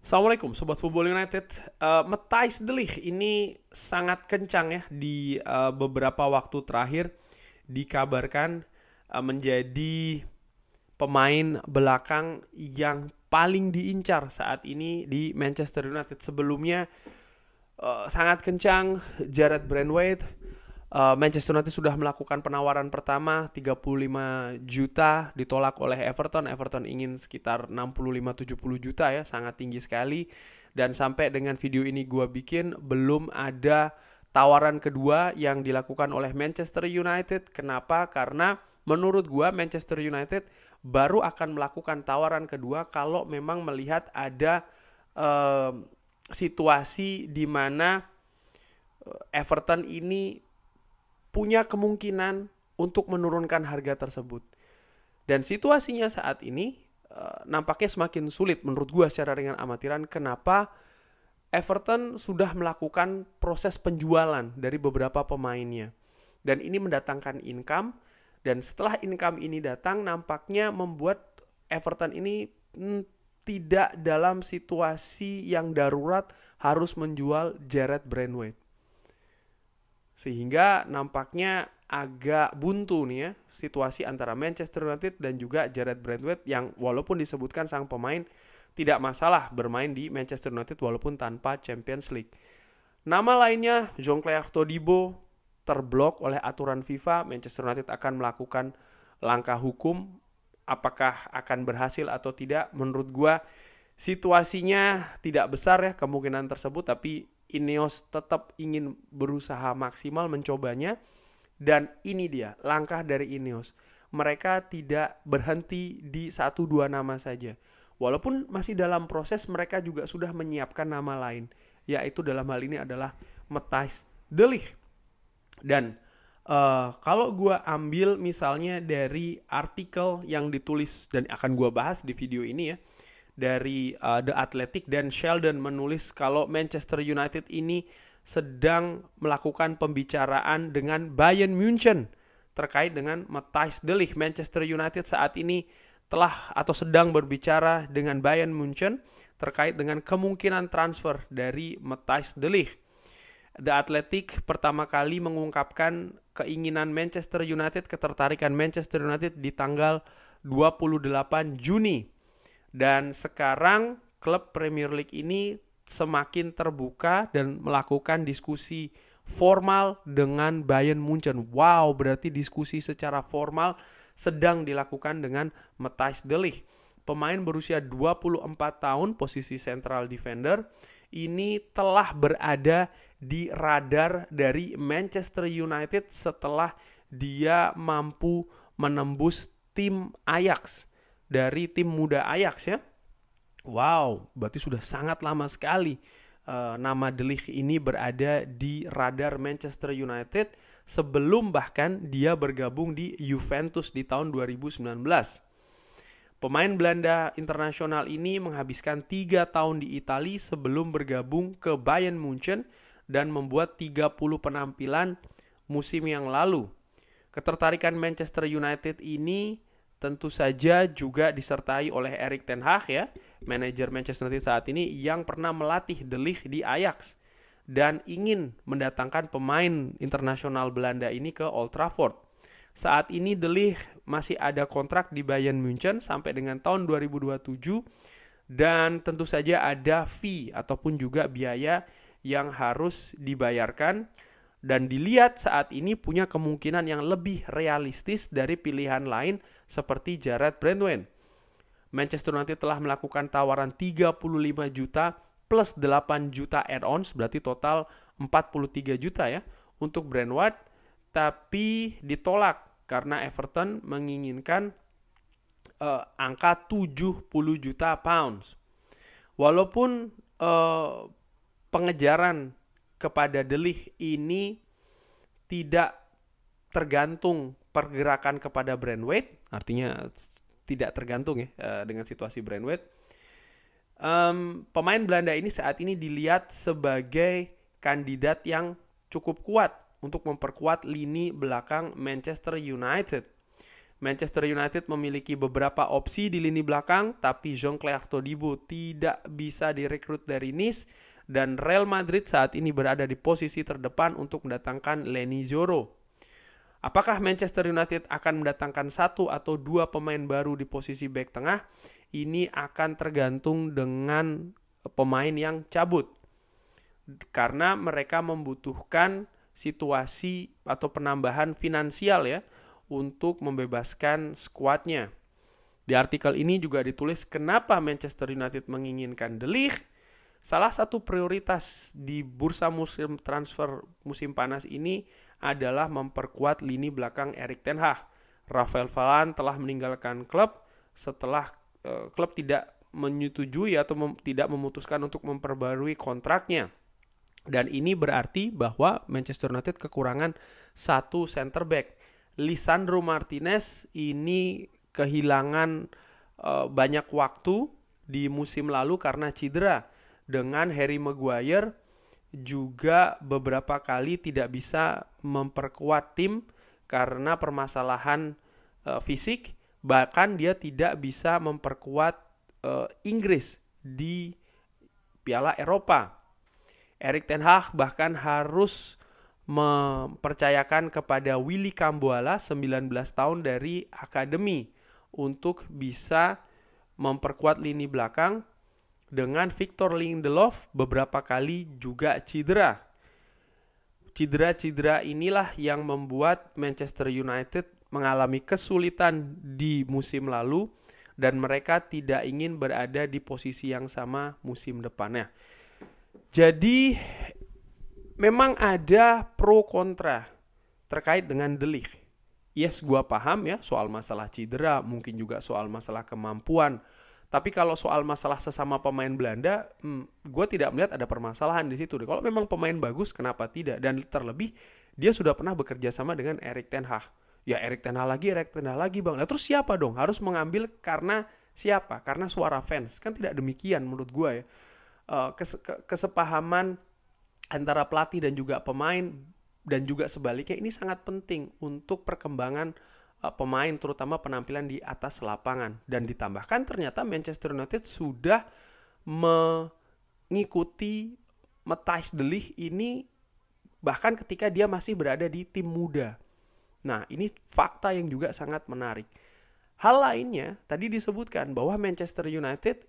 Assalamualaikum Sobat Football United uh, Matthijs De Ligt ini sangat kencang ya Di uh, beberapa waktu terakhir Dikabarkan uh, menjadi pemain belakang yang paling diincar saat ini di Manchester United Sebelumnya uh, sangat kencang Jared Brandweight Eh, Manchester United sudah melakukan penawaran pertama 35 juta ditolak oleh Everton. Everton ingin sekitar 65-70 juta ya, sangat tinggi sekali. Dan sampai dengan video ini gua bikin belum ada tawaran kedua yang dilakukan oleh Manchester United. Kenapa? Karena menurut gua Manchester United baru akan melakukan tawaran kedua kalau memang melihat ada uh, situasi di mana eh, Everton ini punya kemungkinan untuk menurunkan harga tersebut. Dan situasinya saat ini eh, nampaknya semakin sulit menurut gua secara ringan amatiran kenapa Everton sudah melakukan proses penjualan dari beberapa pemainnya. Dan ini mendatangkan income dan setelah income ini datang nampaknya membuat Everton ini hmm, tidak dalam situasi yang darurat harus menjual Jared Brandwaite. Sehingga nampaknya agak buntu nih ya situasi antara Manchester United dan juga Jared Brentwood yang walaupun disebutkan sang pemain tidak masalah bermain di Manchester United walaupun tanpa Champions League. Nama lainnya Jean-Claire Todibo terblok oleh aturan FIFA, Manchester United akan melakukan langkah hukum apakah akan berhasil atau tidak menurut gua situasinya tidak besar ya kemungkinan tersebut tapi Ineos tetap ingin berusaha maksimal mencobanya dan ini dia langkah dari Ineos. Mereka tidak berhenti di satu dua nama saja. Walaupun masih dalam proses mereka juga sudah menyiapkan nama lain yaitu dalam hal ini adalah Matthijs Ligt. Dan uh, kalau gue ambil misalnya dari artikel yang ditulis dan akan gue bahas di video ini ya, dari uh, The Athletic dan Sheldon menulis kalau Manchester United ini sedang melakukan pembicaraan dengan Bayern München terkait dengan Matthijs De Ligt. Manchester United saat ini telah atau sedang berbicara dengan Bayern München terkait dengan kemungkinan transfer dari Matthijs De Ligt. The Athletic pertama kali mengungkapkan keinginan Manchester United, ketertarikan Manchester United di tanggal 28 Juni dan sekarang klub Premier League ini semakin terbuka dan melakukan diskusi formal dengan Bayern Munchen. Wow, berarti diskusi secara formal sedang dilakukan dengan Matthijs De Ligt. Pemain berusia 24 tahun, posisi central defender, ini telah berada di radar dari Manchester United setelah dia mampu menembus tim Ajax dari tim muda Ajax ya. Wow, berarti sudah sangat lama sekali uh, nama Delik ini berada di radar Manchester United sebelum bahkan dia bergabung di Juventus di tahun 2019. Pemain Belanda internasional ini menghabiskan tiga tahun di Italia sebelum bergabung ke Bayern Munchen dan membuat 30 penampilan musim yang lalu. Ketertarikan Manchester United ini tentu saja juga disertai oleh Erik Ten Hag ya, manajer Manchester United saat ini yang pernah melatih De Ligt di Ajax dan ingin mendatangkan pemain internasional Belanda ini ke Old Trafford. Saat ini De Ligt masih ada kontrak di Bayern Munchen sampai dengan tahun 2027 dan tentu saja ada fee ataupun juga biaya yang harus dibayarkan dan dilihat saat ini punya kemungkinan yang lebih realistis dari pilihan lain seperti Jared Brandwen. Manchester United telah melakukan tawaran 35 juta plus 8 juta add-ons, berarti total 43 juta ya, untuk Brand tapi ditolak karena Everton menginginkan uh, angka 70 juta pounds. Walaupun uh, pengejaran kepada delih ini tidak tergantung pergerakan kepada brand weight, artinya tidak tergantung ya eh, dengan situasi brand weight. Um, pemain Belanda ini saat ini dilihat sebagai kandidat yang cukup kuat untuk memperkuat lini belakang Manchester United. Manchester United memiliki beberapa opsi di lini belakang, tapi Jean-Claire Todibo tidak bisa direkrut dari Nice dan Real Madrid saat ini berada di posisi terdepan untuk mendatangkan Leni Zoro. Apakah Manchester United akan mendatangkan satu atau dua pemain baru di posisi back tengah? Ini akan tergantung dengan pemain yang cabut. Karena mereka membutuhkan situasi atau penambahan finansial ya untuk membebaskan skuadnya. Di artikel ini juga ditulis kenapa Manchester United menginginkan De Salah satu prioritas di bursa musim transfer musim panas ini adalah memperkuat lini belakang Erik Ten Hag. Rafael Varane telah meninggalkan klub setelah uh, klub tidak menyetujui atau mem tidak memutuskan untuk memperbarui kontraknya. Dan ini berarti bahwa Manchester United kekurangan satu center back. Lisandro Martinez ini kehilangan uh, banyak waktu di musim lalu karena cedera dengan Harry Maguire juga beberapa kali tidak bisa memperkuat tim karena permasalahan uh, fisik bahkan dia tidak bisa memperkuat uh, Inggris di Piala Eropa. Erik ten Hag bahkan harus mempercayakan kepada Willy Kambuala 19 tahun dari akademi untuk bisa memperkuat lini belakang dengan Victor Lindelof beberapa kali juga cedera. Cedera-cedera inilah yang membuat Manchester United mengalami kesulitan di musim lalu dan mereka tidak ingin berada di posisi yang sama musim depannya. Jadi memang ada pro kontra terkait dengan delik. Yes, gua paham ya soal masalah cedera, mungkin juga soal masalah kemampuan, tapi kalau soal masalah sesama pemain Belanda, hmm, gue tidak melihat ada permasalahan di situ. Kalau memang pemain bagus, kenapa tidak? Dan terlebih dia sudah pernah bekerja sama dengan Erik Ten Hag. Ya Erik Ten Hag lagi, Erik Ten Hag lagi bang. Nah, terus siapa dong? Harus mengambil karena siapa? Karena suara fans kan tidak demikian menurut gue ya. Eh, kesepahaman antara pelatih dan juga pemain dan juga sebaliknya ini sangat penting untuk perkembangan Eh, pemain terutama penampilan di atas lapangan dan ditambahkan ternyata Manchester United sudah mengikuti Matthijs De Ligt ini bahkan ketika dia masih berada di tim muda. Nah, ini fakta yang juga sangat menarik. Hal lainnya, tadi disebutkan bahwa Manchester United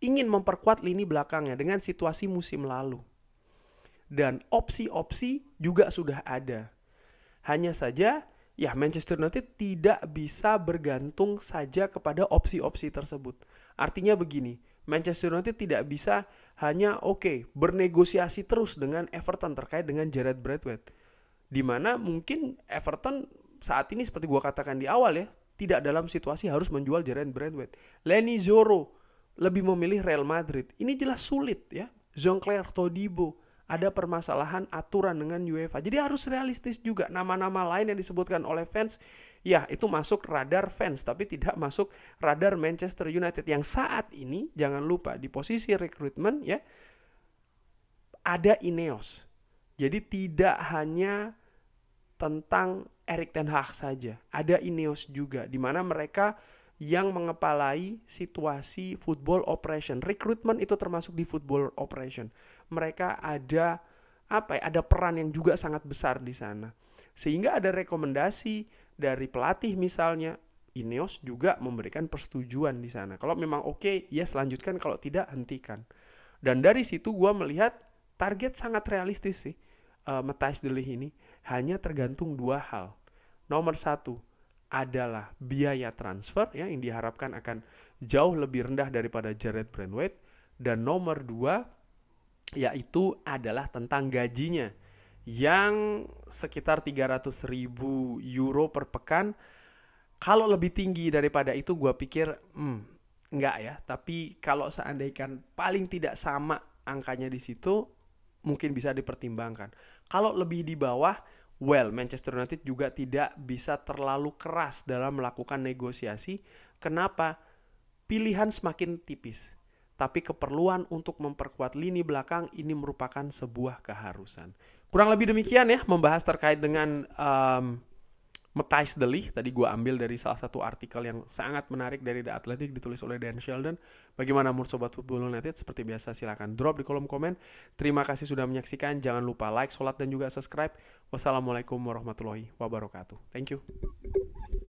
ingin memperkuat lini belakangnya dengan situasi musim lalu. Dan opsi-opsi juga sudah ada. Hanya saja ya Manchester United tidak bisa bergantung saja kepada opsi-opsi tersebut. Artinya begini, Manchester United tidak bisa hanya oke okay, bernegosiasi terus dengan Everton terkait dengan Jared Bradwaite. Dimana mungkin Everton saat ini seperti gua katakan di awal ya, tidak dalam situasi harus menjual Jared Bradwaite. Lenny Zoro lebih memilih Real Madrid. Ini jelas sulit ya. Jean-Claire Todibo ada permasalahan aturan dengan UEFA. Jadi harus realistis juga nama-nama lain yang disebutkan oleh fans, ya itu masuk radar fans tapi tidak masuk radar Manchester United yang saat ini jangan lupa di posisi rekrutmen ya ada Ineos. Jadi tidak hanya tentang Erik ten Hag saja, ada Ineos juga di mana mereka yang mengepalai situasi football operation. Recruitment itu termasuk di football operation. Mereka ada apa ya, ada peran yang juga sangat besar di sana. Sehingga ada rekomendasi dari pelatih misalnya Ineos juga memberikan persetujuan di sana. Kalau memang oke, okay, yes lanjutkan, kalau tidak hentikan. Dan dari situ gue melihat target sangat realistis sih uh, Matthijs Delih ini. Hanya tergantung dua hal. Nomor satu, adalah biaya transfer ya yang diharapkan akan jauh lebih rendah daripada Jared Brandweight. dan nomor dua yaitu adalah tentang gajinya yang sekitar 300 ribu euro per pekan kalau lebih tinggi daripada itu gue pikir hmm, enggak ya tapi kalau seandainya paling tidak sama angkanya di situ mungkin bisa dipertimbangkan kalau lebih di bawah well Manchester United juga tidak bisa terlalu keras dalam melakukan negosiasi. Kenapa? Pilihan semakin tipis. Tapi keperluan untuk memperkuat lini belakang ini merupakan sebuah keharusan. Kurang lebih demikian ya membahas terkait dengan um, Matthijs de Ligt tadi gue ambil dari salah satu artikel yang sangat menarik dari The Athletic ditulis oleh Dan Sheldon. Bagaimana menurut Sobat Football United? Seperti biasa silahkan drop di kolom komen. Terima kasih sudah menyaksikan. Jangan lupa like, sholat, dan juga subscribe. Wassalamualaikum warahmatullahi wabarakatuh. Thank you.